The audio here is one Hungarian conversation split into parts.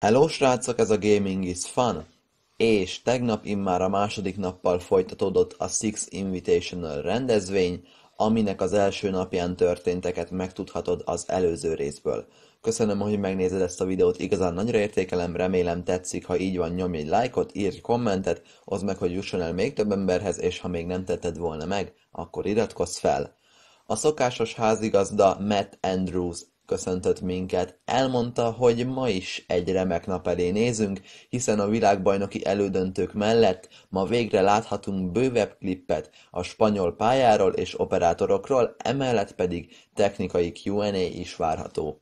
Hello srácok ez a Gaming is Fun! És tegnap immár a második nappal folytatódott a Six Invitational rendezvény, aminek az első napján történteket megtudhatod az előző részből. Köszönöm, hogy megnézed ezt a videót, igazán nagyra értékelem, remélem tetszik, ha így van nyomj egy lájkot, írj kommentet, az meg, hogy jusson el még több emberhez, és ha még nem tetted volna meg, akkor iratkozz fel! A szokásos házigazda Matt Andrews köszöntött minket. Elmondta, hogy ma is egy remek nap elé nézünk, hiszen a világbajnoki elődöntők mellett ma végre láthatunk bővebb klippet a spanyol pályáról és operátorokról, emellett pedig technikai Q&A is várható.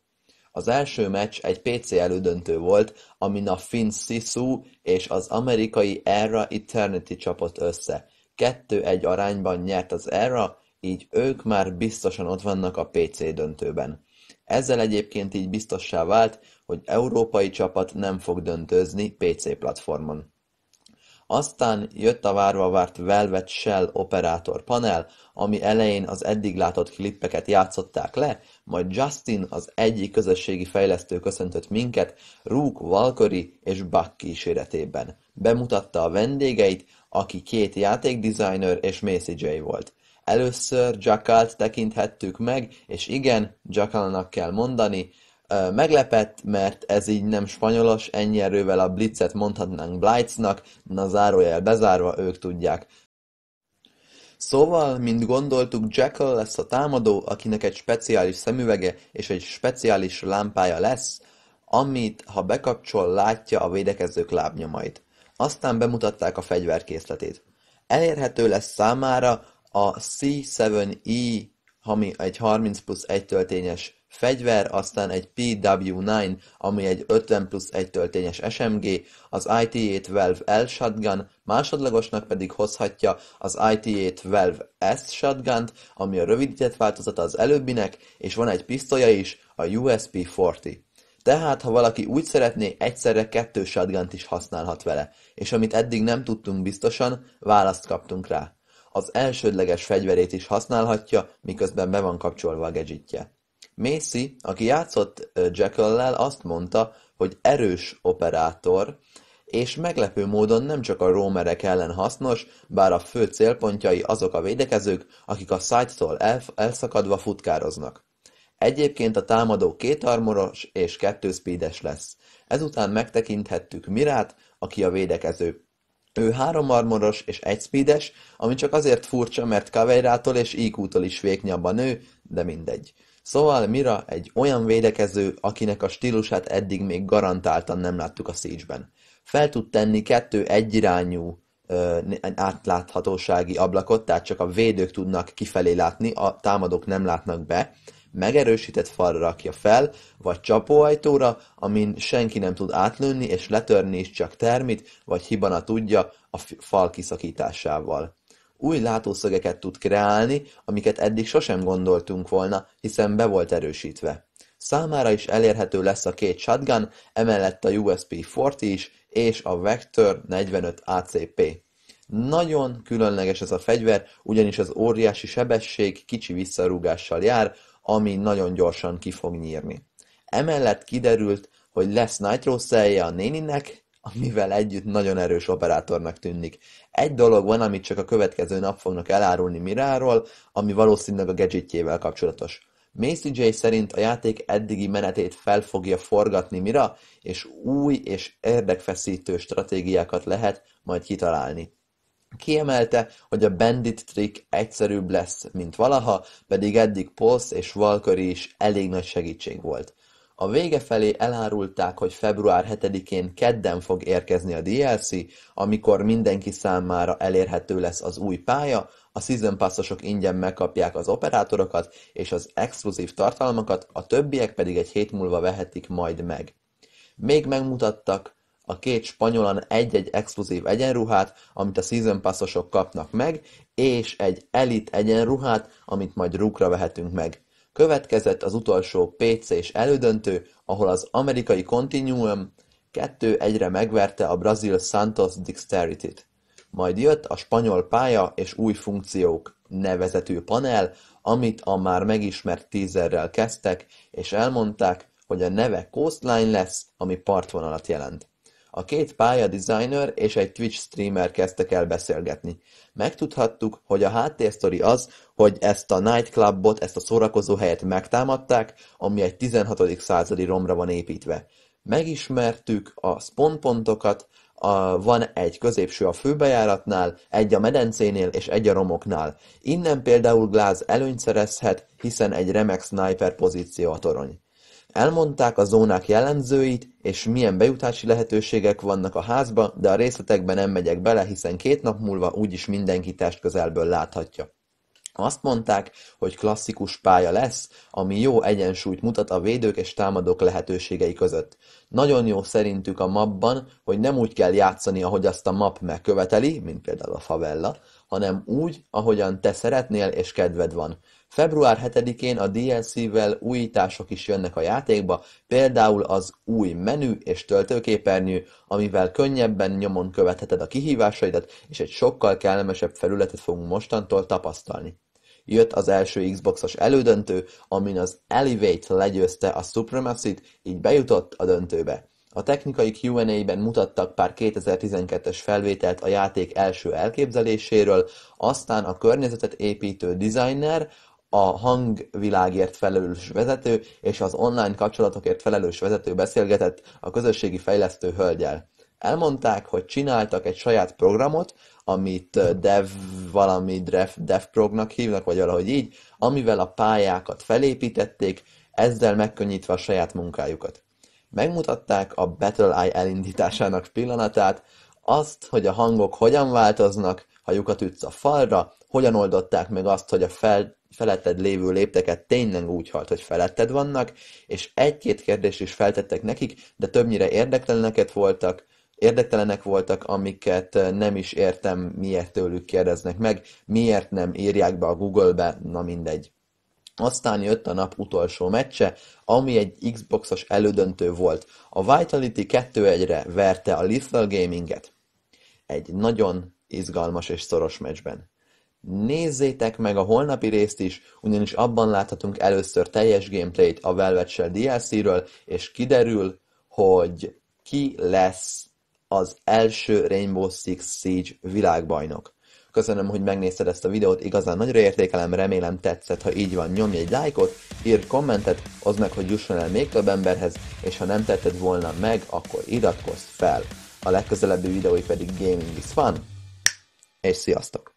Az első meccs egy PC elődöntő volt, amin a Finn Sisu és az amerikai Era Eternity csapott össze. Kettő egy arányban nyert az Era, így ők már biztosan ott vannak a PC döntőben. Ezzel egyébként így biztossá vált, hogy európai csapat nem fog döntőzni pc platformon. Aztán jött a várva várt Velvet Shell operátor panel, ami elején az eddig látott klippeket játszották le, majd Justin, az egyik közösségi fejlesztő köszöntött minket Rook, Valkyrie és Buck kíséretében. Bemutatta a vendégeit, aki két játékdesigner és Macy J volt. Először Jackalt tekinthettük meg, és igen, Jackalnak kell mondani, meglepett, mert ez így nem spanyolos, ennyi erővel a blitzet mondhatnánk Blightsnak, na zárójel bezárva ők tudják. Szóval, mint gondoltuk, Jackal lesz a támadó, akinek egy speciális szemüvege és egy speciális lámpája lesz, amit, ha bekapcsol, látja a védekezők lábnyomait. Aztán bemutatták a fegyverkészletét. Elérhető lesz számára, a C7E ami egy 30 plusz 1 töltényes fegyver, aztán egy PW9, ami egy 50 plusz 1 töltényes SMG, az IT-8 Valve L shotgun, másodlagosnak pedig hozhatja az IT-8 Valve S shotgun ami a rövidített változata az előbbinek, és van egy pisztolya is, a USP-40. Tehát, ha valaki úgy szeretné, egyszerre kettő shotgun is használhat vele, és amit eddig nem tudtunk biztosan, választ kaptunk rá az elsődleges fegyverét is használhatja, miközben be van kapcsolva a gadgetje. Macy, aki játszott Jekyll-lel, azt mondta, hogy erős operátor, és meglepő módon nem csak a rómerek ellen hasznos, bár a fő célpontjai azok a védekezők, akik a szájtól elszakadva futkároznak. Egyébként a támadó kétharmoros és kettőszpídes lesz. Ezután megtekinthettük Mirát, aki a védekező. Ő három hárommarmoros és egy speedes, ami csak azért furcsa, mert Caveirától és Iq-tól is vékonyabb a nő, de mindegy. Szóval Mira egy olyan védekező, akinek a stílusát eddig még garantáltan nem láttuk a siege Fel tud tenni kettő egyirányú ö, átláthatósági ablakot, tehát csak a védők tudnak kifelé látni, a támadók nem látnak be, megerősített falra rakja fel, vagy csapóajtóra, amin senki nem tud átlőni és letörni is csak termit, vagy hibana tudja a fal kiszakításával. Új látószögeket tud kreálni, amiket eddig sosem gondoltunk volna, hiszen be volt erősítve. Számára is elérhető lesz a két shotgun, emellett a USP-40 is, és a Vector 45 ACP. Nagyon különleges ez a fegyver, ugyanis az óriási sebesség kicsi visszarúgással jár, ami nagyon gyorsan ki fog nyírni. Emellett kiderült, hogy lesz nitro a néninek, amivel együtt nagyon erős operátornak tűnik. Egy dolog van, amit csak a következő nap fognak elárulni Miráról, ami valószínűleg a gadgetjével kapcsolatos. Macy J szerint a játék eddigi menetét fel fogja forgatni Mira, és új és érdekfeszítő stratégiákat lehet majd kitalálni. Kiemelte, hogy a bandit trick egyszerűbb lesz, mint valaha, pedig eddig posz és Valkyrie is elég nagy segítség volt. A vége felé elárulták, hogy február 7-én kedden fog érkezni a DLC, amikor mindenki számára elérhető lesz az új pálya, a Season Passosok ingyen megkapják az operátorokat és az exkluzív tartalmakat, a többiek pedig egy hét múlva vehetik majd meg. Még megmutattak a két spanyolan egy-egy exkluzív egyenruhát, amit a season passosok kapnak meg, és egy elit egyenruhát, amit majd rúkra vehetünk meg. Következett az utolsó pc és elődöntő, ahol az amerikai Continuum 2 egyre megverte a brazil Santos Dexterity-t. Majd jött a spanyol pálya és új funkciók nevezetű panel, amit a már megismert teaserrel kezdtek, és elmondták, hogy a neve Coastline lesz, ami partvonalat jelent. A két pálya designer és egy Twitch streamer kezdtek el beszélgetni. Megtudhattuk, hogy a háttérsztori az, hogy ezt a nightclubot, ezt a szórakozó helyet megtámadták, ami egy 16. századi romra van építve. Megismertük a spontpontokat, a, van egy középső a főbejáratnál, egy a medencénél és egy a romoknál. Innen például Gláz előnyt szerezhet, hiszen egy remek sniper pozíció a torony. Elmondták a zónák jellemzőit és milyen bejutási lehetőségek vannak a házba, de a részletekbe nem megyek bele, hiszen két nap múlva úgyis mindenki közelből láthatja. Azt mondták, hogy klasszikus pálya lesz, ami jó egyensúlyt mutat a védők és támadók lehetőségei között. Nagyon jó szerintük a mapban, hogy nem úgy kell játszani, ahogy azt a map megköveteli, mint például a favella, hanem úgy, ahogyan te szeretnél és kedved van. Február 7-én a DLC-vel újítások is jönnek a játékba, például az új menü és töltőképernyő, amivel könnyebben nyomon követheted a kihívásaidat, és egy sokkal kellemesebb felületet fogunk mostantól tapasztalni. Jött az első Xboxos elődöntő, amin az Elevate legyőzte a Supremacy-t, így bejutott a döntőbe. A technikai Q&A-ben mutattak pár 2012-es felvételt a játék első elképzeléséről, aztán a környezetet építő designer a hangvilágért felelős vezető és az online kapcsolatokért felelős vezető beszélgetett a közösségi fejlesztő hölgyel. Elmondták, hogy csináltak egy saját programot, amit dev, valami dev, devprognak hívnak, vagy valahogy így, amivel a pályákat felépítették, ezzel megkönnyítve a saját munkájukat. Megmutatták a Battle Eye elindításának pillanatát, azt, hogy a hangok hogyan változnak, ha lyukat ütsz a falra, hogyan oldották meg azt, hogy a fel, feletted lévő lépteket tényleg úgy halt, hogy feletted vannak, és egy-két kérdést is feltettek nekik, de többnyire érdekteleneket voltak, érdektelenek voltak, amiket nem is értem, miért tőlük kérdeznek meg, miért nem írják be a Google-be, na mindegy. Aztán jött a nap utolsó meccse, ami egy Xboxos elődöntő volt. A Vitality 2-1-re verte a Lethal et Egy nagyon izgalmas és szoros meccsben. Nézzétek meg a holnapi részt is, ugyanis abban láthatunk először teljes gameplayt a Velvet Shell DLC-ről, és kiderül, hogy ki lesz az első Rainbow Six Siege világbajnok. Köszönöm, hogy megnézted ezt a videót, igazán nagyra értékelem, remélem tetszett, ha így van, nyomj egy lájkot, ír kommentet, az meg, hogy jusson el még több emberhez, és ha nem tetted volna meg, akkor iratkozz fel. A legközelebbi videói pedig Gaming is Fun, és sziasztok!